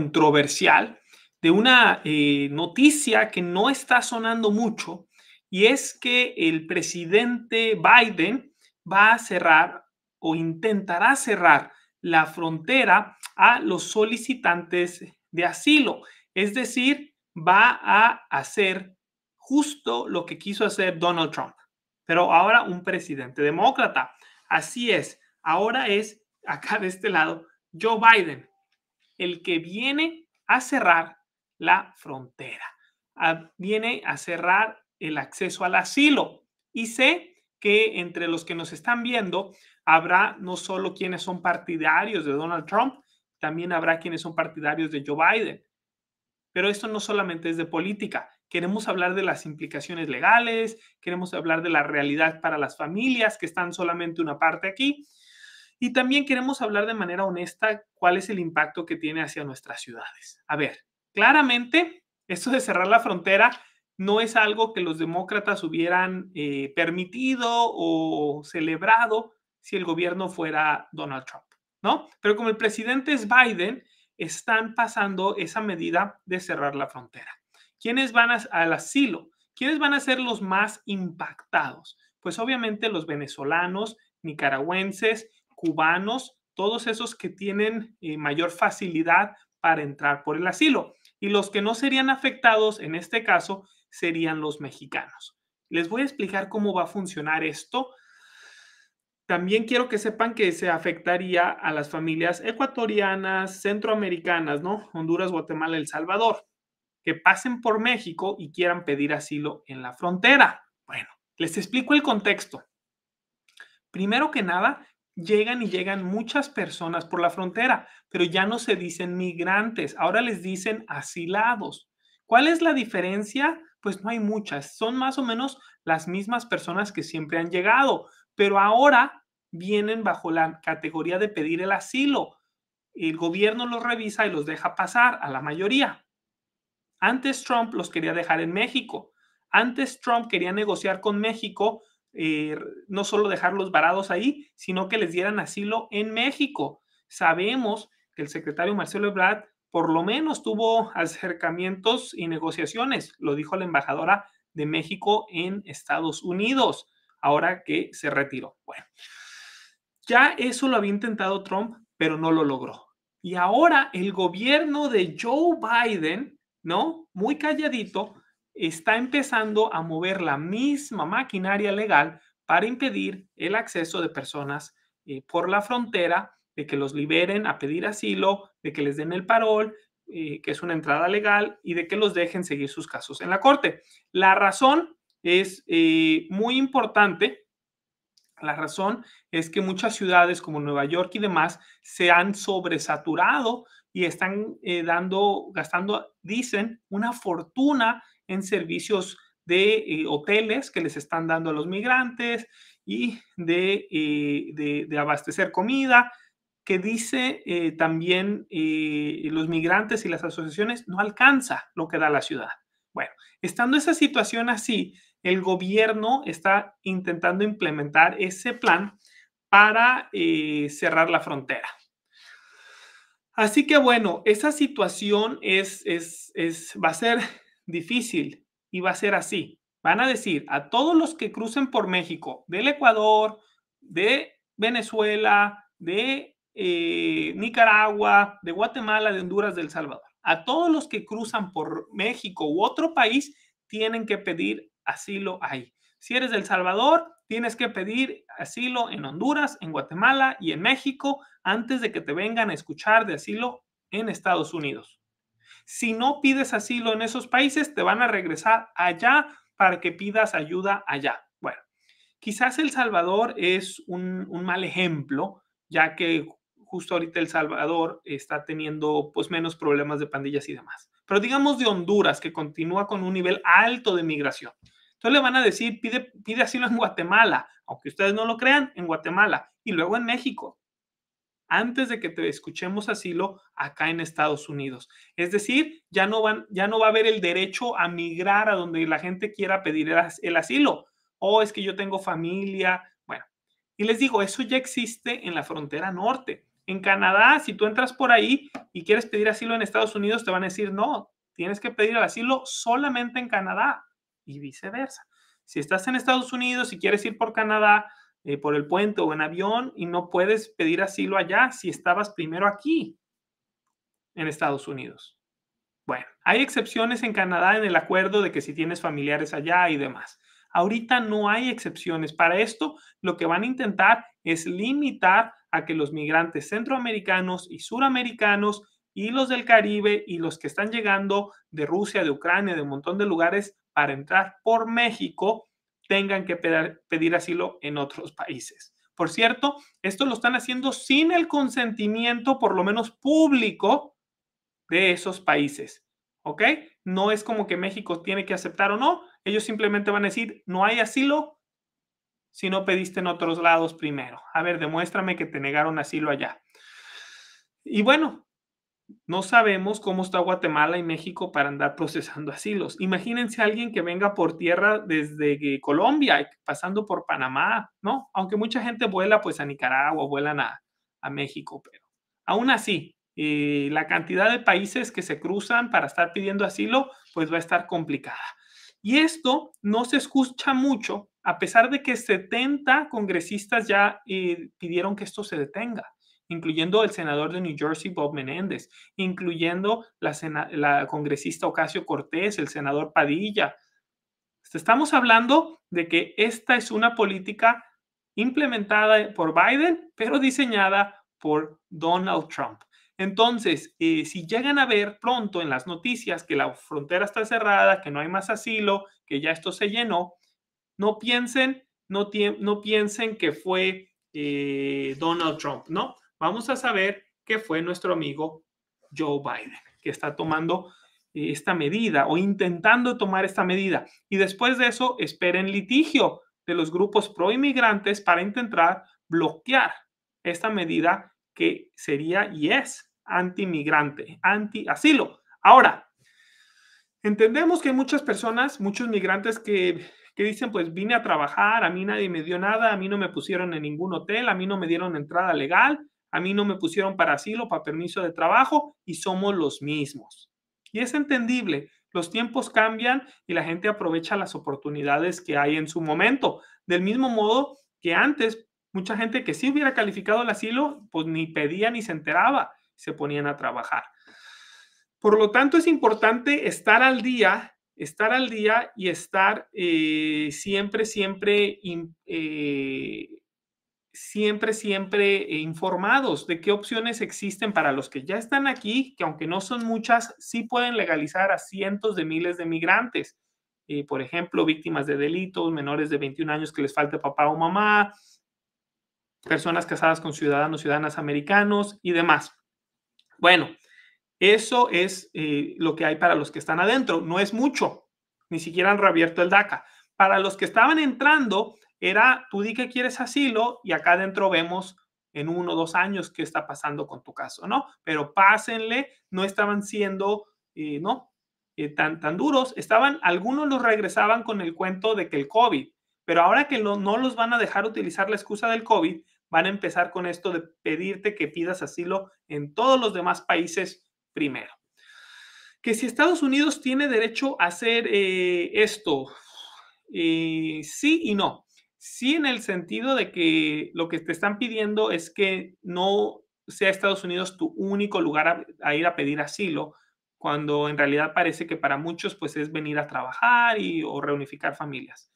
controversial de una eh, noticia que no está sonando mucho y es que el presidente Biden va a cerrar o intentará cerrar la frontera a los solicitantes de asilo. Es decir, va a hacer justo lo que quiso hacer Donald Trump, pero ahora un presidente demócrata. Así es, ahora es acá de este lado Joe Biden, el que viene a cerrar la frontera, ah, viene a cerrar el acceso al asilo. Y sé que entre los que nos están viendo habrá no solo quienes son partidarios de Donald Trump, también habrá quienes son partidarios de Joe Biden. Pero esto no solamente es de política, queremos hablar de las implicaciones legales, queremos hablar de la realidad para las familias que están solamente una parte aquí y también queremos hablar de manera honesta cuál es el impacto que tiene hacia nuestras ciudades. A ver, claramente, esto de cerrar la frontera no es algo que los demócratas hubieran eh, permitido o celebrado si el gobierno fuera Donald Trump, ¿no? Pero como el presidente es Biden, están pasando esa medida de cerrar la frontera. ¿Quiénes van al asilo? ¿Quiénes van a ser los más impactados? Pues obviamente los venezolanos, nicaragüenses cubanos, todos esos que tienen eh, mayor facilidad para entrar por el asilo. Y los que no serían afectados en este caso serían los mexicanos. Les voy a explicar cómo va a funcionar esto. También quiero que sepan que se afectaría a las familias ecuatorianas, centroamericanas, ¿no? Honduras, Guatemala, El Salvador, que pasen por México y quieran pedir asilo en la frontera. Bueno, les explico el contexto. Primero que nada, llegan y llegan muchas personas por la frontera, pero ya no se dicen migrantes, ahora les dicen asilados. ¿Cuál es la diferencia? Pues no hay muchas, son más o menos las mismas personas que siempre han llegado, pero ahora vienen bajo la categoría de pedir el asilo. El gobierno los revisa y los deja pasar a la mayoría. Antes Trump los quería dejar en México. Antes Trump quería negociar con México eh, no solo dejarlos varados ahí, sino que les dieran asilo en México. Sabemos que el secretario Marcelo Ebrard por lo menos tuvo acercamientos y negociaciones, lo dijo la embajadora de México en Estados Unidos, ahora que se retiró. Bueno, ya eso lo había intentado Trump, pero no lo logró. Y ahora el gobierno de Joe Biden, ¿no? Muy calladito, está empezando a mover la misma maquinaria legal para impedir el acceso de personas eh, por la frontera, de que los liberen a pedir asilo, de que les den el parol, eh, que es una entrada legal, y de que los dejen seguir sus casos en la corte. La razón es eh, muy importante. La razón es que muchas ciudades como Nueva York y demás se han sobresaturado y están dando, gastando, dicen, una fortuna en servicios de eh, hoteles que les están dando a los migrantes y de, eh, abastecer comida, que dice eh, también los migrantes y las asociaciones, no alcanza lo que da la ciudad. Bueno, estando esa situación así, el gobierno está intentando implementar ese plan para cerrar la frontera. Así que bueno, esa situación es, va a ser difícil y va a ser así. Van a decir a todos los que crucen por México, del Ecuador, de Venezuela, de eh, Nicaragua, de Guatemala, de Honduras, del Salvador. A todos los que cruzan por México u otro país, tienen que pedir asilo ahí. Si eres del Salvador, tienes que pedir asilo en Honduras, en Guatemala y en México antes de que te vengan a escuchar de asilo en Estados Unidos. Si no pides asilo en esos países, te van a regresar allá para que pidas ayuda allá. Bueno, quizás El Salvador es un, mal ejemplo, ya que justo ahorita El Salvador está teniendo pues menos problemas de pandillas y demás. Pero digamos de Honduras, que continúa con un nivel alto de migración. Entonces le van a decir, pide, pide asilo en Guatemala, aunque ustedes no lo crean, en Guatemala, y luego en México, antes de que te escuchemos asilo acá en Estados Unidos. Es decir, ya no, van, ya no va a haber el derecho a migrar a donde la gente quiera pedir el, asilo. O oh, es que yo tengo familia. Bueno, y les digo, eso ya existe en la frontera norte. En Canadá, si tú entras por ahí y quieres pedir asilo en Estados Unidos, te van a decir, no, tienes que pedir el asilo solamente en Canadá y viceversa. Si estás en Estados Unidos y quieres ir por Canadá, eh, por el puente o en avión y no puedes pedir asilo allá si estabas primero aquí en Estados Unidos. Bueno, hay excepciones en Canadá en el acuerdo de que si tienes familiares allá y demás. Ahorita no hay excepciones. Para esto, lo que van a intentar es limitar a que los migrantes centroamericanos y suramericanos y los del Caribe y los que están llegando de Rusia, de Ucrania, de un montón de lugares para entrar por México, tengan que pedir asilo en otros países. Por cierto, esto lo están haciendo sin el consentimiento, por lo menos público, de esos países. ¿Ok? No es como que México tiene que aceptar o no. Ellos simplemente van a decir, no hay asilo si no pediste en otros lados primero. A ver, demuéstrame que te negaron asilo allá. Y bueno, no sabemos cómo está Guatemala y México para andar procesando asilos. Imagínense alguien que venga por tierra desde Colombia, pasando por Panamá, ¿no? Aunque mucha gente vuela pues a Nicaragua, vuelan a, México, pero aún así, eh, la cantidad de países que se cruzan para estar pidiendo asilo pues va a estar complicada. Y esto no se escucha mucho, a pesar de que 70 congresistas ya eh, pidieron que esto se detenga incluyendo el senador de New Jersey, Bob Menéndez, incluyendo la, la congresista Ocasio Cortés, el senador Padilla. Este, estamos hablando de que esta es una política implementada por Biden, pero diseñada por Donald Trump. Entonces, eh, si llegan a ver pronto en las noticias que la frontera está cerrada, que no hay más asilo, que ya esto se llenó, no piensen, no, no piensen que fue eh, Donald Trump, ¿no? vamos a saber qué fue nuestro amigo Joe Biden, que está tomando eh, esta medida o intentando tomar esta medida. Y después de eso, esperen litigio de los grupos pro inmigrantes para intentar bloquear esta medida que sería y es anti inmigrante, anti-asilo. Ahora, entendemos que muchas personas, muchos migrantes que, que dicen, pues vine a trabajar, a mí nadie me dio nada, a mí no me pusieron en ningún hotel, a mí no me dieron entrada legal, a mí no me pusieron para asilo, para permiso de trabajo y somos los mismos. Y es entendible, los tiempos cambian y la gente aprovecha las oportunidades que hay en su momento. Del mismo modo que antes, mucha gente que sí hubiera calificado el asilo, pues ni pedía ni se enteraba, se ponían a trabajar. Por lo tanto, es importante estar al día, estar al día y estar eh, siempre, siempre eh, siempre, siempre eh, informados de qué opciones existen para los que ya están aquí, que aunque no son muchas, sí pueden legalizar a cientos de miles de migrantes. Eh, por ejemplo, víctimas de delitos, menores de 21 años que les falte papá o mamá, personas casadas con ciudadanos, ciudadanas americanos y demás. Bueno, eso es eh, lo que hay para los que están adentro. No es mucho, ni siquiera han reabierto el DACA. Para los que estaban entrando, era, tú di que quieres asilo y acá adentro vemos en uno o dos años qué está pasando con tu caso, ¿no? Pero pásenle, no estaban siendo, eh, ¿no? Eh, tan, tan duros, estaban, algunos los regresaban con el cuento de que el COVID, pero ahora que no los van a dejar utilizar la excusa del COVID, van a empezar con esto de pedirte que pidas asilo en todos los demás países primero. Que si Estados Unidos tiene derecho a hacer eh, esto, sí y no. Sí, en el sentido de que lo que te están pidiendo es que no sea Estados Unidos tu único lugar a, ir a pedir asilo, cuando en realidad parece que para muchos pues es venir a trabajar y, o reunificar familias.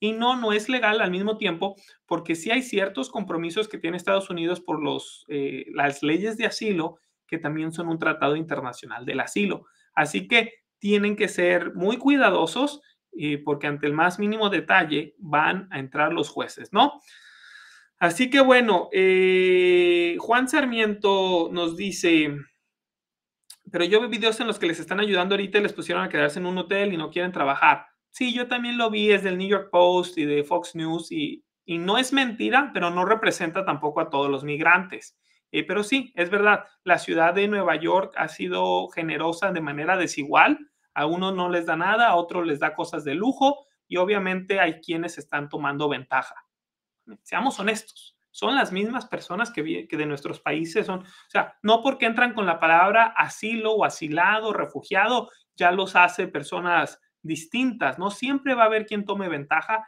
Y no, no es legal al mismo tiempo, porque sí hay ciertos compromisos que tiene Estados Unidos por los, eh, las leyes de asilo, que también son un tratado internacional del asilo. Así que tienen que ser muy cuidadosos porque ante el más mínimo detalle van a entrar los jueces, ¿no? Así que bueno, eh, Juan Sarmiento nos dice, pero yo vi videos en los que les están ayudando ahorita les pusieron a quedarse en un hotel y no quieren trabajar. Sí, yo también lo vi, es del New York Post y de Fox News y, no es mentira, pero no representa tampoco a todos los migrantes. Eh, pero sí, es verdad, la ciudad de Nueva York ha sido generosa de manera desigual a uno no les da nada, a otro les da cosas de lujo y obviamente hay quienes están tomando ventaja. Seamos honestos, son las mismas personas que, que de nuestros países son, o sea, no porque entran con la palabra asilo o asilado, refugiado, ya los hace personas distintas, ¿no? Siempre va a haber quien tome ventaja,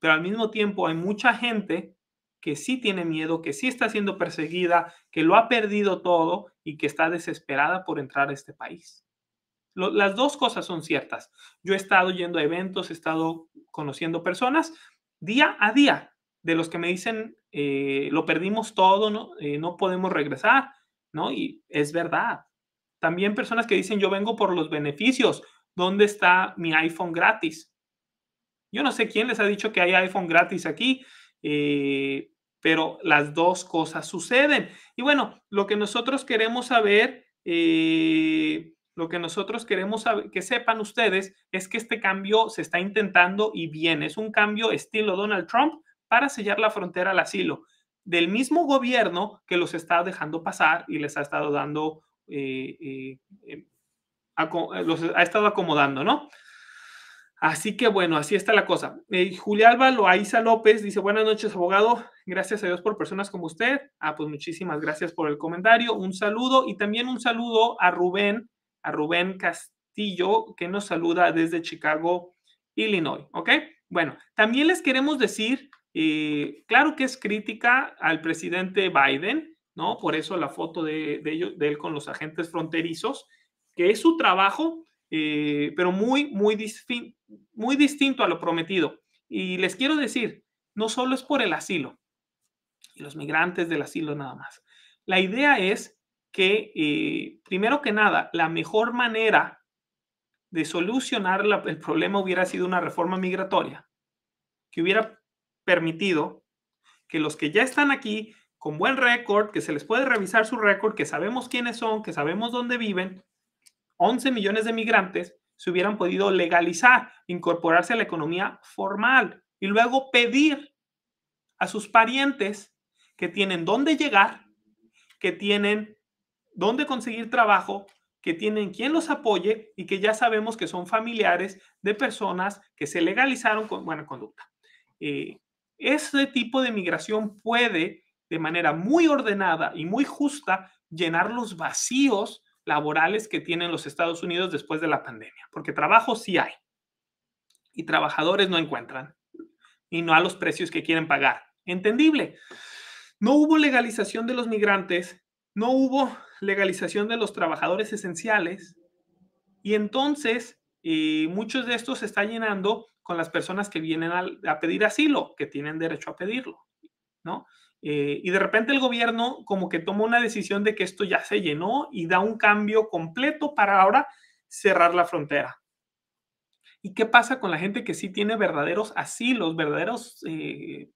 pero al mismo tiempo hay mucha gente que sí tiene miedo, que sí está siendo perseguida, que lo ha perdido todo y que está desesperada por entrar a este país las dos cosas son ciertas. Yo he estado yendo a eventos, he estado conociendo personas día a día, de los que me dicen, eh, lo perdimos todo, no, eh, no podemos regresar, ¿no? Y es verdad. También personas que dicen, yo vengo por los beneficios, ¿dónde está mi iPhone gratis? Yo no sé quién les ha dicho que hay iPhone gratis aquí, eh, pero las dos cosas suceden. Y bueno, lo que nosotros queremos saber lo que nosotros queremos que sepan ustedes es que este cambio se está intentando y viene. es un cambio estilo Donald Trump para sellar la frontera al asilo del mismo gobierno que los está dejando pasar y les ha estado dando, eh, eh, eh, los ha estado acomodando, ¿no? Así que bueno, así está la cosa. Julián Julia Alba López dice: Buenas noches, abogado. Gracias a Dios por personas como usted. Ah, pues muchísimas gracias por el comentario. Un saludo y también un saludo a Rubén a Rubén Castillo, que nos saluda desde Chicago, Illinois, ¿ok? Bueno, también les queremos decir, eh, claro que es crítica al presidente Biden, ¿no? Por eso la foto de, ellos, él con los agentes fronterizos, que es su trabajo, eh, pero muy, muy, muy distinto a lo prometido. Y les quiero decir, no solo es por el asilo y los migrantes del asilo nada más. La idea es que, eh, primero que nada, la mejor manera de solucionar el problema hubiera sido una reforma migratoria que hubiera permitido que los que ya están aquí con buen récord, que se les puede revisar su récord, que sabemos quiénes son, que sabemos dónde viven, 11 millones de migrantes se hubieran podido legalizar, incorporarse a la economía formal y luego pedir a sus parientes que tienen dónde llegar, que tienen dónde conseguir trabajo, que tienen quien los apoye y que ya sabemos que son familiares de personas que se legalizaron con buena conducta. este tipo de migración puede, de manera muy ordenada y muy justa, llenar los vacíos laborales que tienen los Estados Unidos después de la pandemia, porque trabajo sí hay y trabajadores no encuentran y no a los precios que quieren pagar. Entendible. No hubo legalización de los migrantes no hubo legalización de los trabajadores esenciales y entonces eh, muchos de estos se están llenando con las personas que vienen a, pedir asilo, que tienen derecho a pedirlo, ¿no? Eh, y de repente el gobierno como que toma una decisión de que esto ya se llenó y da un cambio completo para ahora cerrar la frontera. ¿Y qué pasa con la gente que sí tiene verdaderos asilos, verdaderos eh,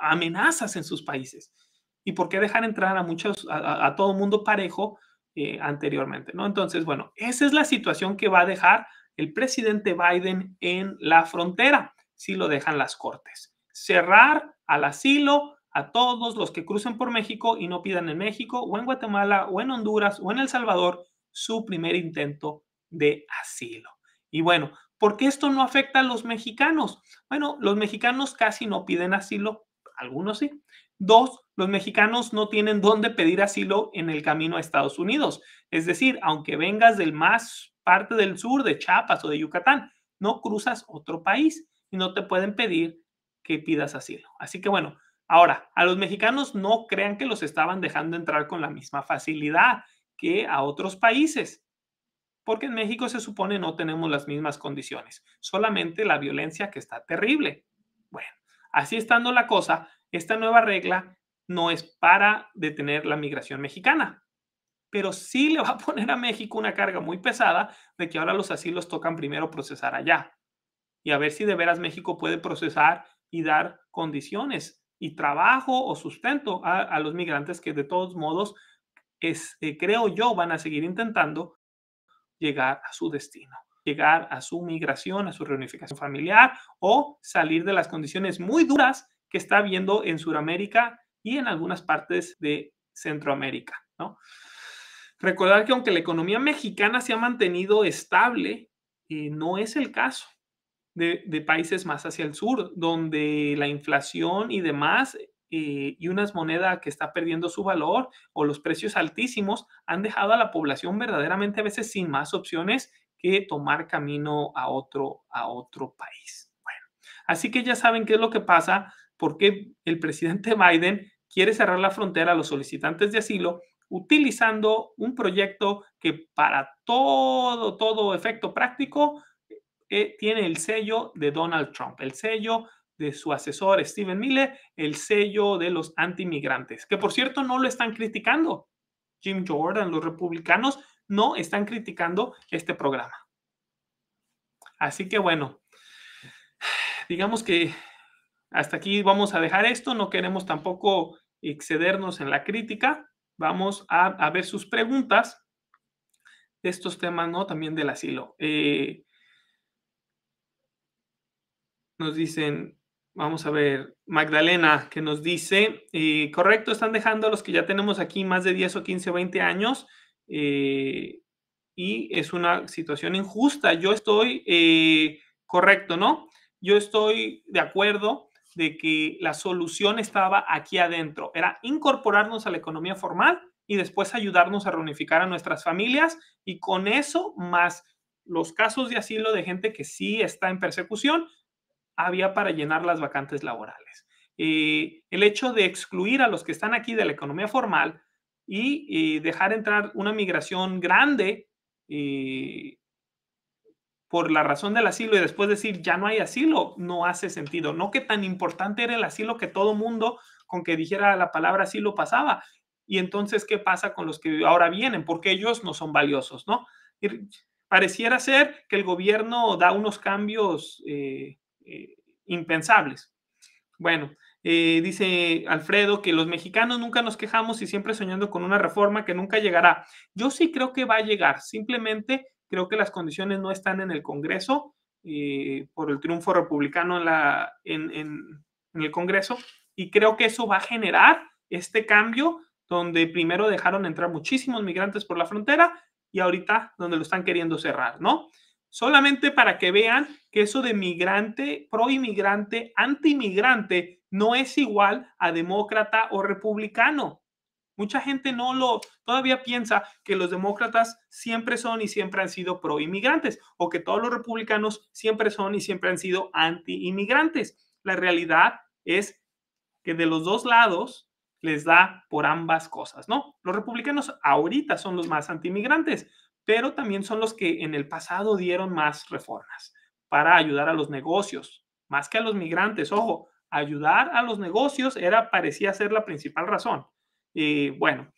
amenazas en sus países? y por qué dejar entrar a muchos, a, todo mundo parejo eh, anteriormente, ¿no? Entonces, bueno, esa es la situación que va a dejar el presidente Biden en la frontera, si lo dejan las cortes. Cerrar al asilo a todos los que crucen por México y no pidan en México o en Guatemala o en Honduras o en El Salvador su primer intento de asilo. Y bueno, ¿por qué esto no afecta a los mexicanos? Bueno, los mexicanos casi no piden asilo, algunos sí, Dos, los mexicanos no tienen dónde pedir asilo en el camino a Estados Unidos. Es decir, aunque vengas del más parte del sur, de Chiapas o de Yucatán, no cruzas otro país y no te pueden pedir que pidas asilo. Así que bueno, ahora, a los mexicanos no crean que los estaban dejando entrar con la misma facilidad que a otros países, porque en México se supone no tenemos las mismas condiciones, solamente la violencia que está terrible. Bueno, así estando la cosa, esta nueva regla no es para detener la migración mexicana, pero sí le va a poner a México una carga muy pesada de que ahora los asilos tocan primero procesar allá y a ver si de veras México puede procesar y dar condiciones y trabajo o sustento a, los migrantes que de todos modos, es, eh, creo yo, van a seguir intentando llegar a su destino llegar a su migración, a su reunificación familiar o salir de las condiciones muy duras que está habiendo en Sudamérica y en algunas partes de Centroamérica, ¿no? Recordar que aunque la economía mexicana se ha mantenido estable, eh, no es el caso de, países más hacia el sur, donde la inflación y demás eh, y una moneda que está perdiendo su valor o los precios altísimos han dejado a la población verdaderamente a veces sin más opciones que tomar camino a otro, a otro país. Bueno, así que ya saben qué es lo que pasa porque el presidente Biden quiere cerrar la frontera a los solicitantes de asilo utilizando un proyecto que para todo, todo efecto práctico eh, tiene el sello de Donald Trump, el sello de su asesor Steven Miller, el sello de los antimigrantes, que por cierto no lo están criticando. Jim Jordan, los republicanos no están criticando este programa. Así que bueno, digamos que hasta aquí vamos a dejar esto, no queremos tampoco excedernos en la crítica, vamos a, ver sus preguntas estos temas, ¿no? También del asilo. Eh, nos dicen, vamos a ver, Magdalena, que nos dice, eh, correcto, están dejando a los que ya tenemos aquí más de 10 o 15 o 20 años eh, y es una situación injusta. Yo estoy, correcto, ¿no? Yo estoy de acuerdo de que la solución estaba aquí adentro. Era incorporarnos a la economía formal y después ayudarnos a reunificar a nuestras familias y con eso más los casos de asilo de gente que sí está en persecución, había para llenar las vacantes laborales. Eh, el hecho de excluir a los que están aquí de la economía formal y eh, dejar entrar una migración grande eh, por la razón del asilo y después decir ya no hay asilo, no hace sentido. No que tan importante era el asilo que todo mundo con que dijera la palabra asilo pasaba. Y entonces, ¿qué pasa con los que ahora vienen? Porque ellos no son valiosos, ¿no? pareciera ser que el gobierno da unos cambios eh, eh, impensables. Bueno, eh, dice Alfredo que los mexicanos nunca nos quejamos y siempre soñando con una reforma que nunca llegará. Yo sí creo que va a llegar, simplemente Creo que las condiciones no están en el Congreso eh, por el triunfo republicano en, el Congreso y creo que eso va a generar este cambio donde primero dejaron entrar muchísimos migrantes por la frontera y ahorita donde lo están queriendo cerrar, ¿no? Solamente para que vean que eso de migrante, pro-inmigrante, proinmigrante, antimigrante, no es igual a demócrata o republicano. Mucha gente no lo todavía piensa que los demócratas siempre son y siempre han sido pro inmigrantes o que todos los republicanos siempre son y siempre han sido anti inmigrantes. La realidad es que de los dos lados les da por ambas cosas, ¿no? Los republicanos ahorita son los más anti inmigrantes, pero también son los que en el pasado dieron más reformas para ayudar a los negocios, más que a los migrantes. Ojo, ayudar a los negocios era parecía ser la principal razón bueno,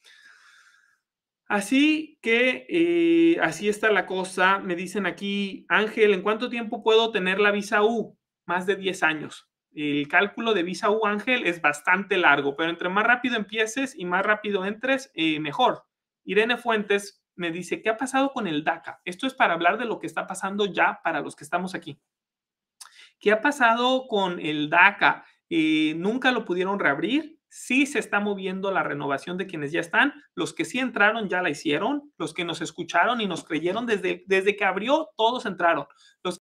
Así que eh, así está la cosa. Me dicen aquí, Ángel, ¿en cuánto tiempo puedo tener la visa U? Más de 10 años. El cálculo de visa U, Ángel, es bastante largo, pero entre más rápido empieces y más rápido entres, eh, mejor. Irene Fuentes me dice, ¿qué ha pasado con el DACA? Esto es para hablar de lo que está pasando ya para los que estamos aquí. ¿Qué ha pasado con el DACA? Eh, nunca lo pudieron reabrir sí se está moviendo la renovación de quienes ya están. Los que sí entraron ya la hicieron. Los que nos escucharon y nos creyeron desde, desde que abrió, todos entraron. Los